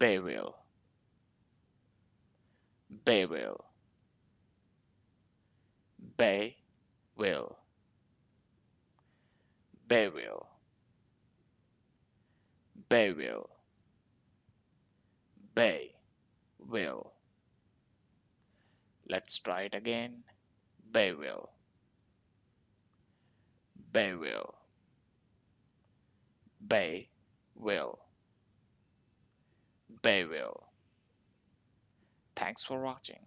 burial burial bay will burial burial bay will let's try it again burial burial bay will burial. Thanks for watching.